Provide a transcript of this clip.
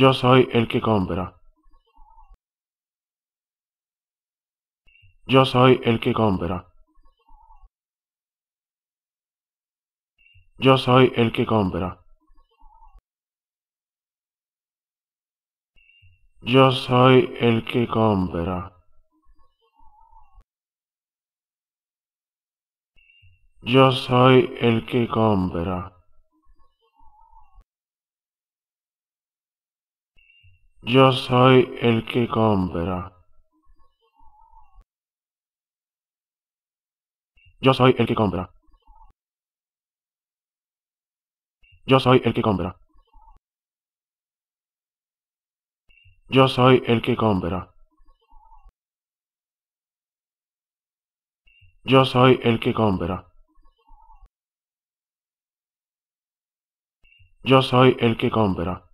Yo soy el que compra. Yo soy el que compra. Yo soy el que compra. Yo soy el que compra. Yo soy el que compra. Yo soy el que compra. Yo soy el que compra. Yo soy el que compra. Yo soy el que compra. Yo soy el que compra. Yo soy el que compra.